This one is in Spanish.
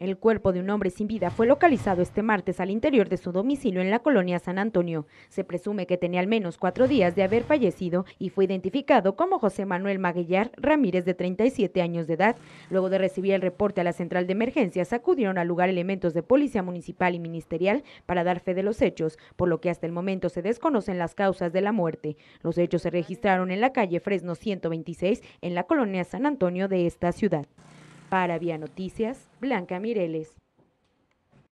El cuerpo de un hombre sin vida fue localizado este martes al interior de su domicilio en la colonia San Antonio. Se presume que tenía al menos cuatro días de haber fallecido y fue identificado como José Manuel Maguillar Ramírez, de 37 años de edad. Luego de recibir el reporte a la central de emergencias, acudieron al lugar elementos de policía municipal y ministerial para dar fe de los hechos, por lo que hasta el momento se desconocen las causas de la muerte. Los hechos se registraron en la calle Fresno 126, en la colonia San Antonio de esta ciudad. Para Vía Noticias, Blanca Mireles.